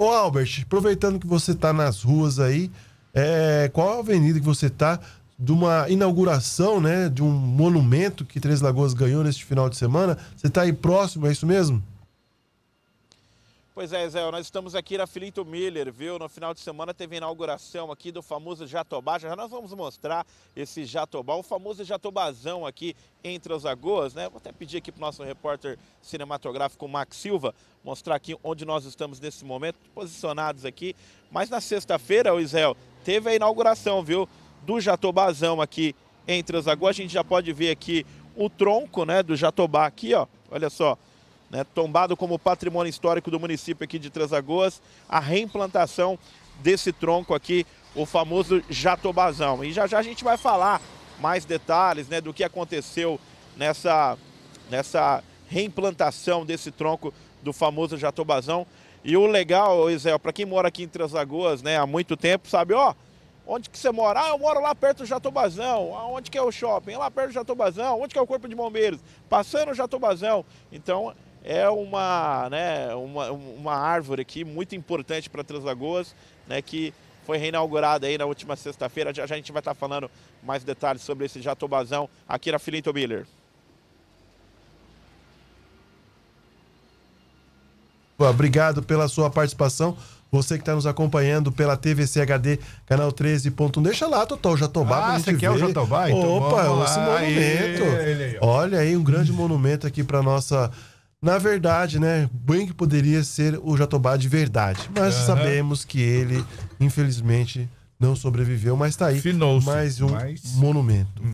Ô Albert, aproveitando que você está nas ruas aí, é, qual a avenida que você está de uma inauguração, né, de um monumento que Três Lagoas ganhou neste final de semana? Você está aí próximo, é isso mesmo? Pois é, Zé, nós estamos aqui na Filinto Miller, viu? No final de semana teve a inauguração aqui do famoso Jatobá. Já nós vamos mostrar esse Jatobá, o famoso Jatobazão aqui entre as lagoas, né? Vou até pedir aqui para o nosso repórter cinematográfico Max Silva mostrar aqui onde nós estamos nesse momento, posicionados aqui. Mas na sexta-feira, o Israel, teve a inauguração, viu? Do Jatobazão aqui entre as lagoas. A gente já pode ver aqui o tronco, né? Do Jatobá aqui, ó. Olha só né, tombado como patrimônio histórico do município aqui de Três Lagoas, a reimplantação desse tronco aqui, o famoso jatobazão. E já já a gente vai falar mais detalhes né, do que aconteceu nessa, nessa reimplantação desse tronco do famoso jatobazão. E o legal, Isel, para quem mora aqui em Três Lagoas né, há muito tempo, sabe, ó, Onde que você mora? Ah, eu moro lá perto do Jatobazão. Aonde ah, que é o shopping? Lá perto do Jatobazão. Onde que é o corpo de bombeiros? Passando o Jatobazão. Então, é uma, né, uma, uma árvore aqui muito importante para Três Lagoas, né, que foi reinaugurada aí na última sexta-feira. Já, já, a gente vai estar tá falando mais detalhes sobre esse jatobazão aqui na Filinto Miller. Obrigado pela sua participação. Você que está nos acompanhando pela TVCHD, canal 13.1. Deixa lá, Total Jatobá, ah, você ver. quer o Jatobá? Então Opa, esse monumento. Aí, aí, Olha aí, um grande monumento aqui para nossa na verdade, né, bem que poderia ser o Jatobá de verdade. Mas uhum. sabemos que ele, infelizmente, não sobreviveu, mas está aí. mais um mas... monumento.